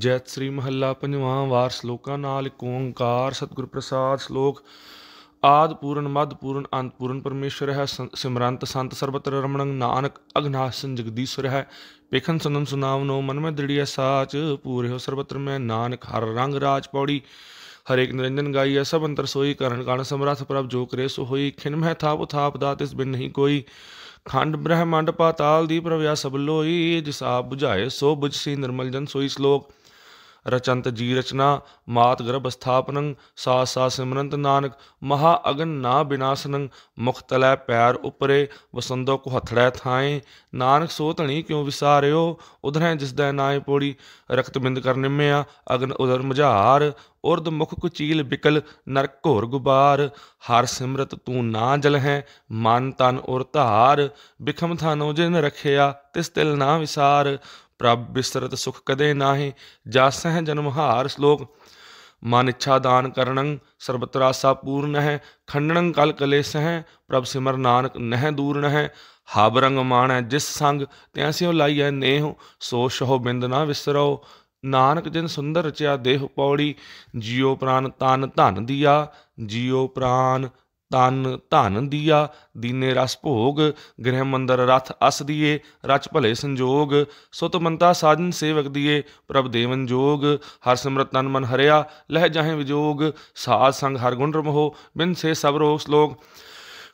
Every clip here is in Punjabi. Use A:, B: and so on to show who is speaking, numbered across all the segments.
A: ਜੈਤ ਸ੍ਰੀ ਮਹੱਲਾ ਪੰਜਵਾਂ ਵਾਰ ਸ਼ਲੋਕਾਂ ਨਾਲ ਓੰਕਾਰ ਸਤਿਗੁਰ ਪ੍ਰਸਾਦ ਸ਼ਲੋਕ ਆਦ ਪੂਰਨ ਮਦ ਪੂਰਨ ਅੰਤ ਪੂਰਨ ਪਰਮੇਸ਼ਰ ਹੈ ਸਿਮਰੰਤ ਸੰਤ ਸਰਬਤਰ ਰਮਣੰ ਨਾਨਕ ਅਗਨਾਸਨ ਜਗਦੀਸ਼ਰ ਹੈ ਪੇਖਨ ਸੁਨਨ ਸੁਨਾਵਨੋ ਮਨ ਮੈਂ ਦ੍ਰਿੜਿਆ ਸਾਚ ਪੂਰਿਓ ਸਰਬਤਰ ਮੈਂ ਨਾਨਕ ਹਰ ਰੰਗ ਰਾਜ ਪੌੜੀ ਹਰੇਕ ਨਿਰੰਜਨ ਗਾਈਐ ਸਭ ਅੰਤਰ ਸੋਈ ਕਰਨ ਕਾਣ ਸਮਰਥ ਪ੍ਰਭ ਜੋ ਕਰੇ ਸੋ ਹੋਈ ਖਿਨ ਮਹਿ ਥਾਪ ਥਾਪ ਦਾ ਤਿਸ ਬਿਨ ਨਹੀਂ ਕੋਈ ਖੰਡ ਬ੍ਰਹਮੰਡ ਪਾਤਾਲ ਦੀ ਪ੍ਰਵਿਆ ਸਭ ਲੋਈ ਜਿਸ ਆਪ ਬੁਝਾਏ ਸੋ ਬੁਝਸੀ ਨਿਰਮਲ ਜਨ ਸੋਈ ਸ਼ਲੋਕ ਰਚੰਤ ਜੀ ਰਚਨਾ ਮਾਤ ਗਰਭ ਸਥਾਪਨੰ ਸਾਸ ਸਾ ਸਿਮਰੰਤ ਨਾਨਕ ਮਹਾ ਅਗਨ ਨਾ ਬਿਨਾਸਨੰ ਮੁਖਤਲੇ ਪੈਰ ਉਪਰੇ ਵਸੰਦੋ ਕੋ ਹਥੜੈ ਥਾਏ ਨਾਨਕ ਸੋ ਧਣੀ ਕਿਉ ਵਿਸਾਰਿਓ ਉਧਰੈ ਜਿਸ ਦਾ ਨਾਇ ਪੋੜੀ ਰਕਤ ਬਿੰਦ ਕਰ ਨਿਮਿਆ ਅਗਨ ਉਦਰ ਮਝਾਰ ਉਰਦ ਮੁਖ ਕੁਚੀਲ ਬਿਕਲ ਨਰਕ ਘੋਰ ਗੁਬਾਰ ਹਰ ਸਿਮਰਤ ਤੂੰ ਨਾ ਜਲ ਹੈ ਮਨ ਤਨ ਉਰ ਧਾਰ ਬਿਖਮ ਥਾਨੋ ਜਿਨ ਰਖਿਆ ਤਿਸ ਤਿਲ ਨਾ ਵਿਸਾਰ ਪ੍ਰਭ ਬਿਸਰਤ ਸੁਖ ਕਦੇ ਨਾਹੀ ਜਾ ਸਹਿ ਜਨਮ ਹਾਰ ਸ਼ਲੋਕ ਮਨ ਇੱਛਾ ਦਾਨ ਕਰਨੰ ਸਰਬਤਰਾ ਸਾ ਪੂਰਨ ਹੈ ਖੰਡਨੰ ਕਲ ਕਲੇਸ਼ ਹੈ ਪ੍ਰਭ ਸਿਮਰ ਨਾਨਕ ਨਹਿ ਦੂਰਨ ਹੈ ਹਾਬਰੰਗ ਮਾਣੈ ਜਿਸ ਸੰਗ ਤਿਆਸਿਓ ਲਾਈਐ ਨੇਹ ਸੋ ਸ਼ੋ ਬਿੰਦ ਨਾ ਵਿਸਰੋ ਨਾਨਕ ਜਿਨ ਸੁੰਦਰ ਰਚਿਆ ਦੇਹ ਪੌੜੀ ਜੀਉ ਪ੍ਰਾਨ ਤਨ ਧਨ ਦੀਆ ਜੀਉ ਪ੍ਰਾਨ ਤਨ ਧਨ ਦੀਆ ਦੀਨੇ ਰਸ ਭੋਗ ਗ੍ਰਹਿ ਮੰਦਰ ਰਥ ਅਸ ਦੀਏ ਰਚ ਭਲੇ ਸੰਜੋਗ ਸੁਤ ਮੰਤਾ ਸਾਜਨ ਸੇਵਕ ਦੀਏ ਪ੍ਰਭ ਦੇਵਨ ਜੋਗ ਹਰ ਸਿਮਰਤ ਤਨ ਮਨ ਹਰਿਆ ਲਹਿ ਜਾਹੇ ਵਿਜੋਗ ਸਾਧ ਸੰਗ ਹਰ ਗੁਣ ਰਮਹੋ ਬਿਨ ਸੇ ਸਭ ਰੋਗ ਸ਼ਲੋਕ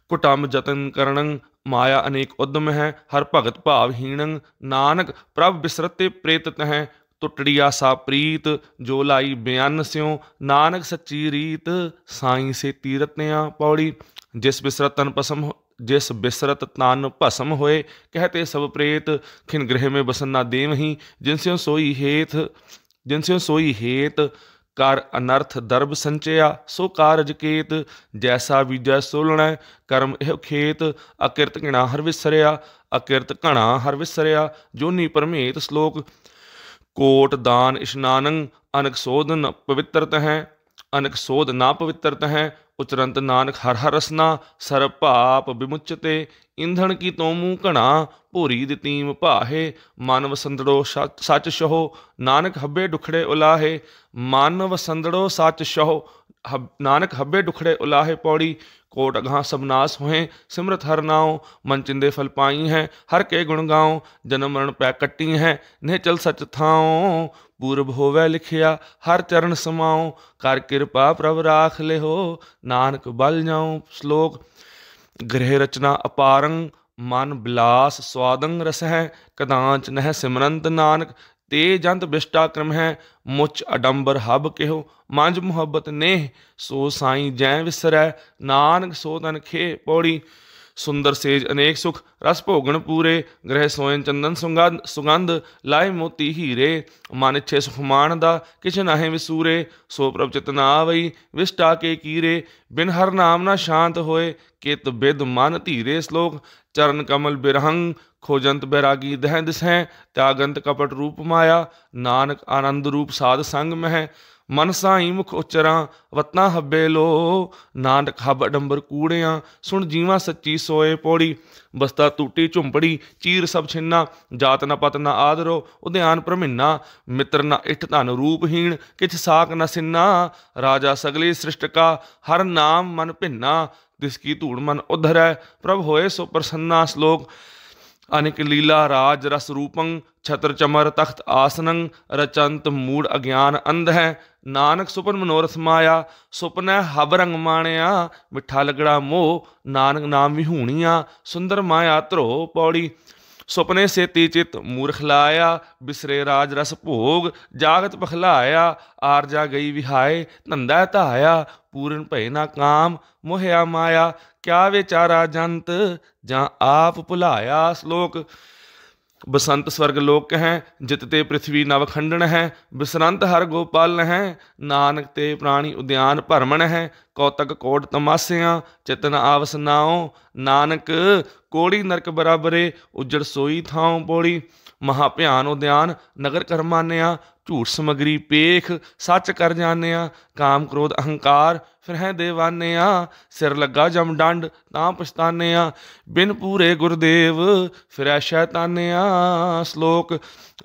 A: ਕੁਟੰਬ ਜਤਨ ਕਰਨੰ ਮਾਇਆ ਅਨੇਕ ਉਦਮ ਹੈ ਹਰ ਭਗਤ ਭਾਵਹੀਣੰ ਨਾਨਕ ਪ੍ਰਭ ਬਿਸਰਤੇ ਪ੍ਰੇਤਤ ਹੈ ਟੁੱਟੜੀਆ ਸਾ ਪ੍ਰੀਤ ਜੋ ਲਾਈ ਬਿਆਨ ਸਿਓ ਨਾਨਕ ਸੱਚੀ ਰੀਤ ਸਾਈਂ ਸੇ ਤੀਰਤਿਆਂ ਪੌੜੀ ਜਿਸ ਬਿਸਰਤਨ ਪਸਮ ਜਿਸ ਬਿਸਰਤ ਤਨ ਭਸਮ ਹੋਏ ਕਹਤੇ ਸਭ ਪ੍ਰੇਤ ਖਿਨ ਗ੍ਰਹਿ ਮੇ ਬਸਨ ਨਾ ਦੇਵਹੀ ਜਿਨਸਿਓ ਸੋਈ ਹੇਤ ਜਿਨਸਿਓ ਸੋਈ ਹੇਤ ਕਰ ਅਨਰਥ ਦਰਬ ਸੰਚਿਆ ਸੋ ਕਾਰਜ ਕੀਤ ਜੈਸਾ ਬੀਜੈ ਸੋਲਣਾ ਕਰਮ ਇਹ ਖੇਤ ਅਕਿਰਤ ਘਣਾ ਹਰ ਵਿਸਰਿਆ ਅਕਿਰਤ ਘਣਾ ਹਰ ਵਿਸਰਿਆ ਜੋਨੀ ਪਰਮੇਤ ਸ਼ਲੋਕ ਕੋਟ ਦਾਨ ਇਸ਼ਨਾਨੰ ਅਨਕ ਸੋਧਨ ਪਵਿੱਤਰਤ ਹੈ ਅਨਕ ਸੋਧ ਨਾ ਪਵਿੱਤਰਤ ਹੈ ਉਚਰੰਤ ਨਾਨਕ ਹਰ ਹਰ ਰਸਨਾ ਸਰਬ ਭਾਪ ਵਿਮੁਚਤੇ ਇੰਧਣ ਕੀ ਮੂ ਘਣਾ ਭੋਰੀ ਦਿਤੀਮ ਭਾਹੇ ਮਨ ਸੰਦੜੋ ਸੱਚ ਸ਼ਹੋ ਨਾਨਕ ਹੱਬੇ ਡੁਖੜੇ ਉਲਾਹੇ ਮਨ ਸੰਦੜੋ ਸੱਚ ਸ਼ਹੋ ਹਬ ਨਾਨਕ ਹੱਬੇ ਟੁਖੜੇ ਉਲਾਹੇ ਪੌੜੀ ਕੋਟ ਅਗਾ ਸਬਨਾਸ ਹੋਏ ਸਿਮਰਤ ਹਰ ਨਾਉ ਮਨ ਚਿੰਦੇ ਫਲ ਪਾਈ ਹੈ ਹਰ ਕੇ ਗੁਣ ਗਾਉ ਜਨਮ ਮਰਨ ਪੈ ਕੱਟੀ ਹੈ ਨੇ ਚਲ ਸਚ ਥਾਉ ਪੂਰਬ ਹੋਵੇ ਲਿਖਿਆ ਹਰ ਚਰਨ ਸਮਾਉ ਕਰ ਕਿਰਪਾ ਪ੍ਰਭ ਰਾਖ ਲਿਹੋ ਨਾਨਕ ਬਲ ਜਾਉ ਸ਼ਲੋਕ ਗ੍ਰਹਿ ਰਚਨਾ ਅਪਾਰੰ ਮਨ ਬਿਲਾਸ ਸਵਾਦੰ ਰਸ ਹੈ ਕਦਾਂਚ ਨਹਿ ਸਿਮਰੰਤ ਨਾਨਕ ਤੇਜ ਅੰਤ ਬਿਸ਼ਟਾਕਰਮ ਹੈ ਮੁੱਚ ਅਡੰਬਰ ਹਬ ਕਿਹੋ ਮੰਜ ਮੁਹੱਬਤ ਨੇ ਸੋ ਸਾਈ ਜੈ ਵਿਸਰੈ ਨਾਨਕ ਸੋ ਤਨ ਖੇ ਪੌੜੀ ਸੁੰਦਰ ਸੇਜ ਅਨੇਕ ਸੁਖ ਰਸ ਭੋਗਣ ਪੂਰੇ ਗ੍ਰਹਿ ਸੋਇਨ ਚੰਦਨ ਸੁਗੰਧ ਲਾਏ ਮੋਤੀ ਹੀਰੇ ਮਨ ਇਛੇ ਸੁਖ ਮਾਨ ਦਾ ਕਿਛ ਨਾਹੇ ਵਿਸੂਰੇ ਸੋ ਪ੍ਰਭ ਚਿਤਨਾ ਆਵਈ ਵਿਸਟਾ ਕੇ ਕੀਰੇ ਬਿਨ ਹਰ ਨਾਮ ਨਾ ਸ਼ਾਂਤ ਹੋਏ ਕਿਤ ਬਿਦ ਮਨ ਧੀਰੇ ਸ਼ਲੋਕ ਚਰਨ ਕਮਲ ਬਿਰਹੰ ਖੋਜੰਤ ਬੈਰਾਗੀ ਦਹਿੰਦਸ ਹੈ ਤਿਆਗੰਤ ਕਪਟ ਰੂਪ ਮਾਇਆ ਨਾਨਕ ਆਨੰਦ ਰੂਪ ਸਾਧ ਸੰਗ ਮਹਿ ਮਨ ਸਾਈ ਮੁਖ ਉਚਰਾਂ ਵਤਨਾ ਹੱਬੇ ਲੋ ਨਾਨਕ ਹੱਬ ਅਡੰਬਰ ਕੂੜਿਆਂ ਸੁਣ ਜੀਵਾ ਸੱਚੀ ਸੋਏ ਪੌੜੀ ਬਸਤਾ ਟੂਟੀ ਝੁੰਪੜੀ ਚੀਰ ਸਭ ਛਿੰਨਾ ਜਾਤ ਨ ਪਤ ਨ ਆਦਰੋ ਉਧਿਆਨ ਭ੍ਰਮਿੰਨਾ ਮਿੱਤਰ ਨ ਇਠ ਧਨ ਰੂਪਹੀਣ ਕਿਛ ਸਾਖ ਨ ਸਿੰਨਾ ਰਾਜਾ ਸਗਲੇ ਸ੍ਰਿਸ਼ਟ ਕਾ ਹਰ ਨਾਮ ਮਨ ਭਿੰਨਾ ਦਿਸ ਕੀ ਧੂੜ ਮਨ ਉਧਰੈ ਪ੍ਰਭ ਹੋਏ ਸੋ ਪ੍ਰਸੰਨਾ ਸ਼ਲੋਕ ਅਨਿਕ ਲੀਲਾ ਰਾਜ ਰਸ ਰੂਪੰ ਛਤਰ ਚਮਰ ਤਖਤ ਆਸਨੰ ਰਚੰਤ ਮੂੜ ਅਗਿਆਨ ਅੰਧ ਹੈ ਨਾਨਕ ਸੁਪਨ ਮਨੋਰਥ ਮਾਇਆ ਸੁਪਨੈ ਹਬ ਰੰਗ ਮਾਣਿਆ ਮਿੱਠਾ ਲਗੜਾ ਮੋਹ ਨਾਨਕ ਨਾਮ ਵਿਹੂਣੀਆਂ ਸੁੰਦਰ ਮਾਇਆ ਧਰੋ ਪੌੜੀ ਸੁਪਨੇ ਸੇਤੀ ਚਿਤ ਮੂਰਖ ਲਾਇਆ ਬਿਸਰੇ ਰਾਜ ਰਸ ਭੋਗ ਜਾਗਤ ਬਖਲਾਇਆ ਆਰ ਜਾ ਗਈ ਵਿਹਾਏ ਧੰਦਾ ਧਾਇਆ ਪੂਰਨ ਭੈ ਨਾ ਕਾਮ ਮੋਹਿਆ ਮਾਇਆ ਕਿਆ ਵਿਚਾਰਾ ਜੰਤ ਜਾਂ ਆਪ ਭੁਲਾਇਆ ਸ਼ਲੋਕ ਬਸੰਤ ਸਵਰਗ ਲੋਕ ਹੈ ਜਿਤ ਤੇ ਪ੍ਰithvi ਨਵ ਖੰਡਣ ਹੈ ਬਿਸਰੰਤ ਹਰ ਗੋਪਾਲ ਨਹਿ ਨਾਨਕ ਤੇ ਪ੍ਰਾਣੀ ਉਦਿਆਨ ਭਰਮਣ ਹੈ ਕੌਤਕ ਕੋਟ ਤਮਾਸਿਆਂ ਚਿਤਨ ਆਵਸ ਨਾਉ ਨਾਨਕ ਕੋੜੀ ਨਰਕ ਬਰਾਬਰੇ ਉਜੜ ਸੋਈ ਥਾਉ ਪੋੜੀ ਮਹਾ ਭਿਆਨ ਉਦਿਆਨ ਨਗਰ ਕਰਮਾਨਿਆ ਝੂਠ ਸਮਗਰੀ ਪੇਖ ਸੱਚ ਕਰ ਜਾਣਿਆ ਕਾਮ ਕ੍ਰੋਧ ਅਹੰਕਾਰ ਫਿਰ ਹੈ ਦੇਵਾਨਿਆ ਸਿਰ ਲੱਗਾ ਜਮ ਡੰਡ ਤਾਂ ਪਛਤਾਨਿਆ ਬਿਨ ਪੂਰੇ ਗੁਰਦੇਵ ਫਿਰੈ ਸ਼ੈਤਾਨਿਆ ਸ਼ਲੋਕ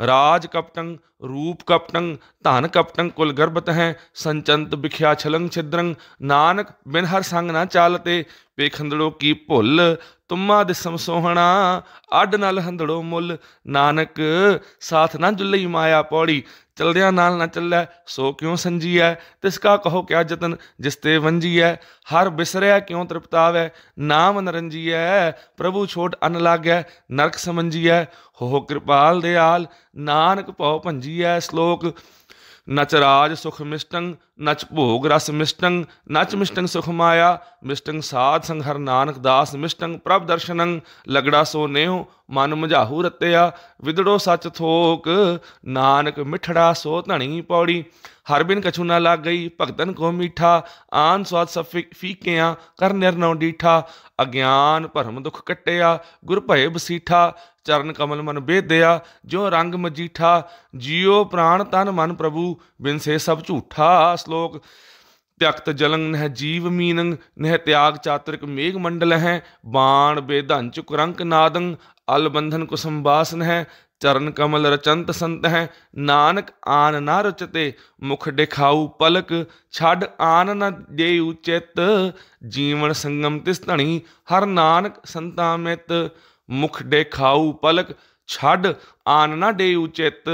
A: ਰਾਜ ਕਪਟੰ ਰੂਪ ਕਪਟੰ ਧਨ ਕਪਟੰ ਕੁਲ ਗਰਬਤ ਹੈ ਸੰਚੰਤ ਵਿਖਿਆ ਛਲੰਗ ਛਿਦਰੰ ਨਾਨਕ ਬਿਨ ਹਰ ਸੰਗ ਨਾ ਚਾਲਤੇ ਵੇਖੰਦੜੋ ਕੀ ਭੁੱਲ ਤੁਮਾ ਦਿਸਮ ਸੋਹਣਾ ਅੱਡ ਨਾਲ ਹੰਦੜੋ ਮੁੱਲ ਨਾਨਕ ਸਾਥ ਨਾ ਜੁਲਈ ਮਾਇਆ ਪੌੜੀ ਚਲਦਿਆਂ ਨਾਲ ਨਾ ਚੱਲੈ ਸੋ ਕਿਉ ਸੰਜੀਐ ਤਿਸ ਕਾ ਕਹੋ ਕਿਆ ਜਤਨ ਜਿਸ ਤੇ ਵੰਜੀਐ ਹਰ ਬਿਸਰਿਆ ਕਿਉ ਤ੍ਰਿਪਤਾਵੈ ਨਾਮ ਨਰੰਜੀਐ ਪ੍ਰਭੂ ਛੋਟ ਅਨ ਲਾਗੈ ਨਰਕ ਸਮੰਜੀਐ ਹੋ ਕਿਰਪਾਲ ਦਿਆਲ ਨਾਨਕ ਭਉ ਭੰਜੀਐ ਸ਼ਲੋਕ ਨਚ ਰਾਜ ਸੁਖ ਮਿਸ਼ਟੰ ਨਚ ਭੋਗ ਰਸ ਮਿਸ਼ਟੰ ਨਚ ਮਿਸ਼ਟੰ ਸੁਖ ਮਾਇਆ ਮਿਸ਼ਟੰ ਸਾਧ ਹਰ ਨਾਨਕ ਦਾਸ ਮਿਸ਼ਟੰ ਪ੍ਰਭ ਦਰਸ਼ਨੰ ਲਗੜਾ ਸੋ ਨੇਉ ਮਨ ਮਝਾਹੂ ਰਤਿਆ ਵਿਦੜੋ ਸੱਚ ਥੋਕ ਨਾਨਕ ਮਿਠੜਾ ਸੋ ਧਣੀ ਪੌੜੀ ਹਰ ਬਿਨ ਕਛੂ ਨਾ ਲੱਗ ਗਈ ਭਗਤਨ ਕੋ ਮੀਠਾ ਆਨ ਸਵਾਦ ਸਫ ਫੀਕਿਆਂ ਕਰ ਨਿਰਨਉ ਡੀਠਾ ਅਗਿਆਨ ਭਰਮ ਦੁਖ ਕਟਿਆ ਗੁਰ ਭਏ ਬਸੀਠਾ ਚਰਨ ਕਮਲ ਮਨ ਬੇਦਿਆ ਜੋ ਰੰਗ ਮਜੀਠਾ ਜਿਉ ਪ੍ਰਾਨ ਤਨ ਮਨ ਪ੍ਰਭੂ ਬਿਨ ਸੇ ਸਭ ਝੂਠਾ ਸ਼ਲੋਕ ਤਿਆਕਤ ਜਲੰਗ ਨਹਿ ਜੀਵ ਮੀਨੰ ਨਹਿ ਤਿਆਗ ਚਾਤ੍ਰਿਕ ਮੇਘ ਮੰਡਲ ਹੈ ਬਾਣ ਬੇਧੰਚ ਕੁਰੰਕ ਨਾਦੰ ਅਲ ਬੰਧਨ ਕੁਸੰਬਾਸਨ ਹੈ ਚਰਨ ਕਮਲ ਰਚੰਤ ਸੰਤ ਹੈ ਨਾਨਕ ਆਨ ਨਾ ਰਚਤੇ ਮੁਖ ਦਿਖਾਉ ਪਲਕ ਛੱਡ ਆਨ ਨ ਦੇ ਉਚਿਤ ਜੀਵਨ ਸੰਗਮ ਤਿਸ ਧਣੀ ਹਰ ਨਾਨਕ ਸੰਤਾ ਮਿਤ ਮੁਖ ਦੇਖਾਉ ਪਲਕ ਛੱਡ ਆਨ ਨਾ ਡੇ ਉਚਿਤ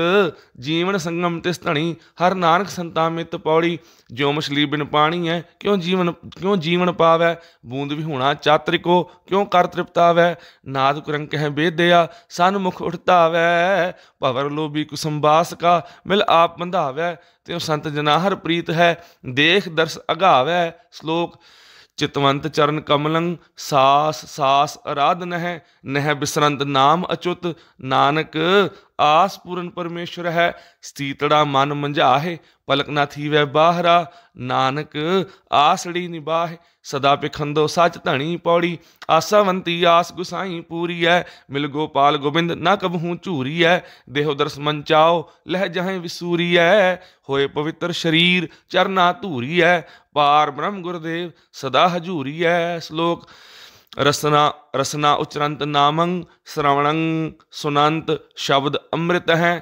A: ਜੀਵਨ ਸੰਗਮ ਤਿਸ ਧਣੀ ਹਰ ਨਾਨਕ ਸੰਤਾ ਮਿਤ ਪੌੜੀ ਜੋ ਮਛਲੀ ਬਿਨ ਪਾਣੀ ਹੈ ਕਿਉ ਜੀਵਨ ਕਿਉ ਜੀਵਨ ਪਾਵੈ ਬੂੰਦ ਵੀ ਹੋਣਾ ਚਾਤਰਿਕੋ ਕਿਉ ਕਰ ਤ੍ਰਿਪਤਾਵੈ ਨਾਦ ਕੁਰੰ ਕਹਿ ਬੇਦਿਆ ਸਨ ਮੁਖ ਉਠਤਾਵੈ ਭਵਰ ਲੋਭੀ ਕੁਸੰਬਾਸ ਕਾ ਮਿਲ ਆਪ ਬੰਧਾਵੈ ਤੇ ਸੰਤ ਜਨਾ ਹਰ ਪ੍ਰੀਤ ਹੈ ਦੇਖ ਦਰਸ ਅਗਾਵੈ ਸ਼ਲੋਕ ਚਿਤਵੰਤ ਚਰਨ ਕਮਲੰ ਸਾਸ ਸਾਸ ਅਰਾਧਨ ਹੈ ਨਹਿ ਬਿਸਰੰਤ ਨਾਮ ਅਚੁਤ ਨਾਨਕ ਆਸ ਪੂਰਨ ਪਰਮੇਸ਼ਰ ਹੈ ਸਤੀਤੜਾ ਮਨ ਮੰਝਾਹੇ ਪਲਕ ਨਾ ਵੈ ਬਾਹਰਾ ਨਾਨਕ ਆਸੜੀ ਨਿਬਾਹੇ ਸਦਾ ਪਖੰਦੋ ਸੱਚ ਧਣੀ ਪੌੜੀ ਆਸਾਵੰਤੀ ਆਸ ਗੁਸਾਈ ਪੂਰੀ ਐ ਮਿਲ ਗੋਪਾਲ ਗੋਬਿੰਦ ਨਾ ਕਬਹੂ ਝੂਰੀ ਐ ਦੇਹੋ ਦਰਸ ਮਨ ਚਾਓ ਲਹਿ ਜਹੈ ਵਿਸੂਰੀ ਐ ਹੋਏ ਪਵਿੱਤਰ ਸ਼ਰੀਰ ਚਰਨਾ ਧੂਰੀ ਐ ਪਾਰ ਬ੍ਰਹਮ ਗੁਰਦੇਵ ਸਦਾ ਹਜੂਰੀ ਐ ਸ਼ਲੋਕ ਰਸਨਾ ਰਸਨਾ ਉਚਰੰਤ ਨਾਮੰ ਸ਼ਰਵਣੰ ਸੁਨੰਤ ਸ਼ਬਦ ਅੰਮ੍ਰਿਤ ਹੈ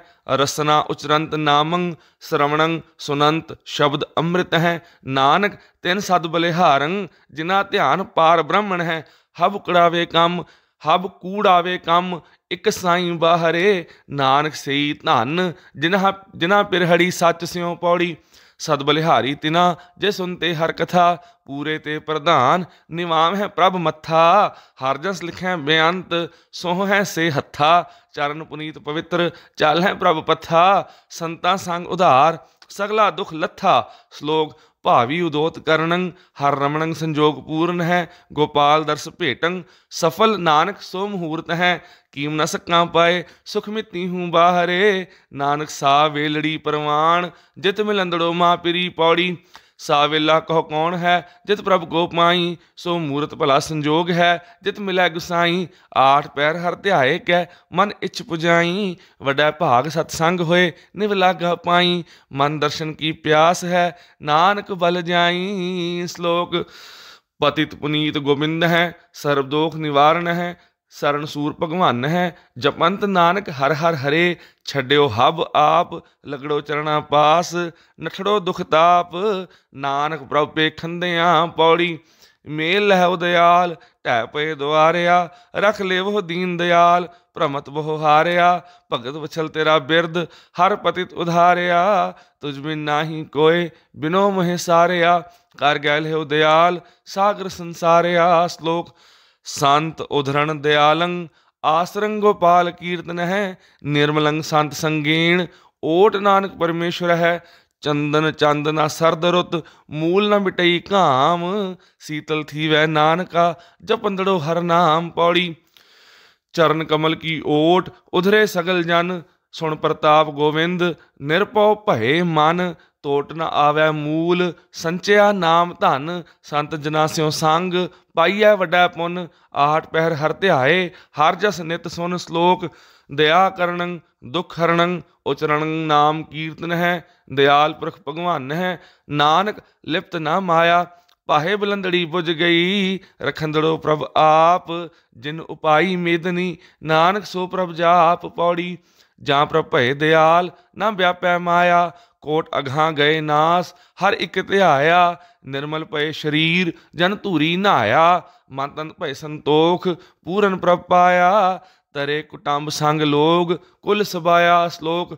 A: ਰਸਨਾ ਉਚਰੰਤ ਨਾਮੰ ਸ਼ਰਵਣੰ ਸੁਨੰਤ ਸ਼ਬਦ ਅੰਮ੍ਰਿਤ ਹੈ ਨਾਨਕ ਤਿੰਨ ਸਦ ਬਲਿਹਾਰੰ ਜਿਨ੍ਹਾਂ ਧਿਆਨ ਪਾਰ ਬ੍ਰਹਮਣ ਹੈ ਹਬ ਕੁੜਾਵੇ ਕੰਮ ਹਬ ਕੂੜਾਵੇ ਕੰਮ ਇਕ ਸਾਈ ਬਾਹਰੇ ਨਾਨਕ ਸਹੀ ਧੰਨ ਜਿਨ੍ਹਾਂ ਜਿਨ੍ਹਾਂ ਪਿਰਹੜੀ ਸੱਚ ਸਿਉ ਪੌੜੀ ਸਦ ਬਲਿਹਾਰੀ ਤਿਨਾ ਜੇ ਸੁਨਤੇ ਹਰ ਕਥਾ ਪੂਰੇ ਤੇ ਪ੍ਰਧਾਨ ਨਿਵਾਮ ਹੈ ਪ੍ਰਭ ਮੱਥਾ ਹਰ ਜਸ ਲਿਖੈ ਬਿਆੰਤ ਸੋਹ ਹੈ ਸੇ ਹੱਥਾ ਚਰਨ ਪੁਨੀਤ ਪਵਿੱਤਰ ਚਾਲ ਹੈ ਪ੍ਰਭ ਪੱਥਾ ਸੰਤਾ ਸੰਗ ਉਧਾਰ ਸਗਲਾ ਦੁਖ ਲੱਥਾ ਸ਼ਲੋਕ ਭਾਵੀ ਉਦੋਤ ਕਰਨੰ ਹਰ ਰਮਣੰ ਸੰਜੋਗ ਪੂਰਨ ਹੈ ਗੋਪਾਲ ਦਰਸ ਭੇਟੰ ਸਫਲ ਨਾਨਕ ਸੋ ਮਹੂਰਤ ਹੈ ਕੀਮ ਨ ਸਕਾਂ ਪਾਏ ਸੁਖ ਮਿਤੀ ਹੂੰ ਬਾਹਰੇ ਨਾਨਕ ਸਾ ਵੇਲੜੀ ਪਰਵਾਣ ਜਿਤ ਮਿਲੰਦੜੋ ਮਾਪਰੀ ਪੌੜੀ ਸਾਵਿਲਾ ਕਹ ਕੌਣ ਹੈ ਜਿਤ ਪ੍ਰਭ ਗੋਪਮਾਈ ਸੋ ਮੂਰਤ ਭਲਾ ਸੰਜੋਗ ਹੈ ਜਿਤ ਮਿਲੈ ਗੁਸਾਈ ਆਠ ਪੈਰ ਹਰ ਧਿਆਏ ਕੈ ਮਨ ਇਛ ਪੁਜਾਈ ਵੱਡਾ ਭਾਗ ਸਤ ਸੰਗ ਹੋਏ ਨਿਵ ਲਗ ਪਾਈ ਮਨ ਦਰਸ਼ਨ ਕੀ ਪਿਆਸ ਹੈ ਨਾਨਕ ਬਲ ਜਾਈ ਸ਼ਲੋਕ ਪਤਿਤ ਪੁਨੀਤ ਗੋਬਿੰਦ ਹੈ ਸਰਬ ਦੋਖ ਨਿਵਾਰਨ ਹੈ ਸਰਨ ਸੂਰ ਭਗਵਾਨ ਹੈ ਜਪੰਤ ਨਾਨਕ ਹਰ ਹਰ ਹਰੇ ਛੱਡਿਓ ਹਬ ਆਪ ਲਗੜੋ ਚਰਣਾ ਪਾਸ ਨਠੜੋ ਦੁਖ ਤਾਪ ਨਾਨਕ ਪ੍ਰਭ ਪੇਖੰਦਿਆਂ ਪੌੜੀ ਮੇਲ ਲਹਿ ਉਦਿਆਲ ਟੈ ਪਏ ਦੁਆਰਿਆ ਰਖ ਲੈ ਉਹ ਦੀਨ ਦਿਆਲ ਭ੍ਰਮਤ ਬਹੁ ਹਾਰਿਆ ਭਗਤ ਵਛਲ ਤੇਰਾ ਬਿਰਦ ਹਰ ਪਤਿਤ ਉਧਾਰਿਆ ਤੁਝ ਬਿਨ ਨਾਹੀ ਕੋਏ ਬਿਨੋ ਮਹਿ ਸਾਰਿਆ ਕਰ ਗੈਲ ਹੈ ਉਦਿਆਲ ਸਾਗਰ ਸੰਸਾਰਿਆ ਸ਼ਲੋਕ ਸੰਤ ਉਧਰਣ ਦਿਆਲੰ ਆਸਰੰ ਗੋਪਾਲ ਕੀਰਤਨ ਹੈ ਨਿਰਮਲੰ ਸੰਤ ਸੰਗੀਣ ਓਟ ਨਾਨਕ ਪਰਮੇਸ਼ਰ ਹੈ ਚੰਦਨ ਚੰਦਨਾ ਸਰਦ ਰੁੱਤ ਮੂਲ ਨਾ ਮਿਟਈ ਘਾਮ ਸੀਤਲ ਥੀਵੈ ਨਾਨਕਾ ਜਪੰਦੜੋ ਹਰ ਨਾਮ ਪੌੜੀ ਚਰਨ ਕਮਲ ਕੀ ਓਟ ਉਧਰੇ ਸਗਲ ਜਨ ਸੁਣ ਪ੍ਰਤਾਪ ਗੋਵਿੰਦ ਨਿਰਪਉ ਭਏ ਮਨ ਤੋਟ ਨਾ ਆਵੈ ਮੂਲ ਸੰਚਿਆ ਨਾਮ ਧਨ ਸੰਤ ਜਨਾ ਸਿਉ ਸੰਗ ਪਾਈਐ ਵੱਡਾ ਪੁੰਨ ਆਹਟ ਪਹਿਰ ਹਰ ਧਿਆਏ ਹਰ ਜਸ ਨਿਤ ਸੁਨ ਸ਼ਲੋਕ ਦਇਆ ਕਰਨ ਦੁਖ ਹਰਣ ਉਚਰਣ ਨਾਮ ਕੀਰਤਨ ਹੈ ਦਿਆਲ ਪ੍ਰਖ ਭਗਵਾਨ ਹੈ ਨਾਨਕ ਲਿਪਤ ਨਾ ਮਾਇਆ ਪਾਹੇ ਬਲੰਦੜੀ ਬੁਝ ਗਈ ਰਖੰਦੜੋ ਪ੍ਰਭ ਆਪ ਜਿਨ ਉਪਾਈ ਮੇਦਨੀ ਨਾਨਕ ਸੋ ਪ੍ਰਭ ਜਾਪ ਪੌੜੀ ਜਾਂ ਪ੍ਰਭ ਭਏ ਦਿਆਲ ਨਾ ਵਿਆਪੈ ਮਾਇਆ ਕੋਟ ਅਗਾਂ ਗਏ ਨਾਸ ਹਰ ਇੱਕ ਧਿਆਇਆ ਨਿਰਮਲ ਭਏ ਸ਼ਰੀਰ ਜਨ ਧੂਰੀ ਨਾਇਆ ਮਨ ਤਨ ਭਏ ਸੰਤੋਖ ਪੂਰਨ ਪ੍ਰਭ ਪਾਇਆ ਤਰੇ ਕੁਟੰਬ ਸੰਗ ਲੋਗ ਕੁਲ ਸਬਾਇਆ ਸ਼ਲੋਕ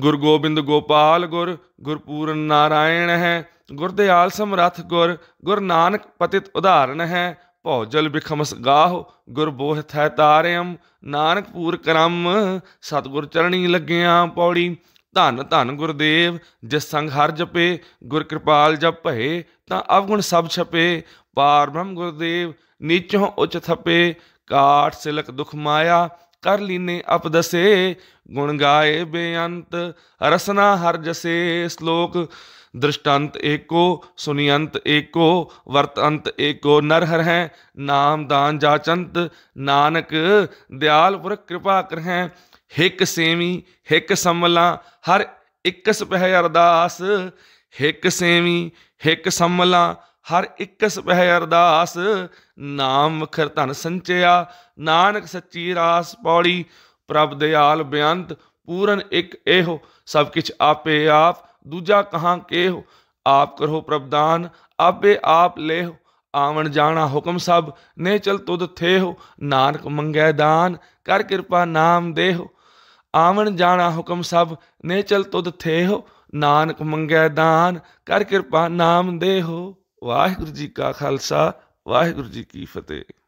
A: ਗੁਰ ਗੋਬਿੰਦ ਗੋਪਾਲ ਗੁਰ ਗੁਰਪੂਰਨ ਨਾਰਾਇਣ ਹੈ ਗੁਰਦਿਆਲ ਸਮਰਥ ਗੁਰ ਗੁਰ ਨਾਨਕ ਪਤਿਤ ਉਧਾਰਨ ਹੈ ਭੌਜਲ ਵਿਖਮਸ ਗਾਹ ਗੁਰ ਬੋਹ ਥੈ ਤਾਰਿਅਮ ਨਾਨਕ ਪੂਰ ਕਰਮ ਸਤਗੁਰ ਚਰਣੀ ਲੱਗਿਆ ਪੌੜੀ ਧੰਨ ਧੰਨ ਗੁਰਦੇਵ ਜਿਸ ਸੰਗ ਹਰ ਜਪੇ ਗੁਰ ਕਿਰਪਾਲ ਜਪ ਭਏ ਤਾਂ ਅਵਗੁਣ ਸਭ ਛਪੇ ਪਾਰ ਬ੍ਰਹਮ ਗੁਰਦੇਵ ਨੀਚੋਂ ਉੱਚ ਥਪੇ ਕਾਟ ਸਿਲਕ ਦੁਖ ਮਾਇਆ ਕਰ ਲੀਨੇ ਅਪ ਦਸੇ ਗੁਣ ਗਾਏ ਬੇਅੰਤ ਰਸਨਾ ਹਰ ਜਸੇ ਸ਼ਲੋਕ ਦ੍ਰਿਸ਼ਟੰਤ ਏਕੋ ਸੁਨਿਯੰਤ ਏਕੋ ਵਰਤੰਤ ਏਕੋ ਨਰਹਰ ਹੈ ਨਾਮਦਾਨ ਜਾਚੰਤ ਨਾਨਕ ਦਿਆਲਪੁਰ ਕਿਰਪਾ ਕਰਹਿ ਹਿਕ ਸੇਵੀ ਹਿਕ ਸੰਮਲਾ ਹਰ ਇਕਸ ਪਹਿ ਅਰਦਾਸ ਹਿਕ ਸੇਵੀ ਹਿਕ ਸੰਮਲਾ ਹਰ ਇਕਸ ਪਹਿ ਅਰਦਾਸ ਨਾਮ ਖਰ ਧਨ ਸੰਚਿਆ ਨਾਨਕ ਸੱਚੀ ਰਾਸ ਪੌੜੀ ਪ੍ਰਭ ਦਿਆਲ ਬਿਆੰਤ ਪੂਰਨ ਇਕ ਇਹੋ ਸਭ ਕਿਛ ਆਪੇ ਆਪ ਦੂਜਾ ਕਹਾ ਕੇ ਆਪ ਕਰੋ ਪ੍ਰਬਦਾਨ ਆਪੇ ਆਪ ਲੇਹ ਆਵਣ ਜਾਣਾ ਹੁਕਮ ਸਭ ਨੇ ਚਲ ਤੁਧ ਥੇਹ ਨਾਨਕ ਮੰਗੈ ਦਾਨ ਕਰ ਕਿਰਪਾ ਨਾਮ ਦੇਹ ਆਵਣ ਜਾਣਾ ਹੁਕਮ ਸਭ ਨੇ ਚਲ ਤੁਧ ਥੇਹ ਨਾਨਕ ਮੰਗੈ ਦਾਨ ਕਰ ਕਿਰਪਾ ਨਾਮ ਦੇਹ ਵਾਹਿਗੁਰੂ ਜੀ ਕਾ ਖਾਲਸਾ ਵਾਹਿਗੁਰੂ ਜੀ ਕੀ ਫਤਿਹ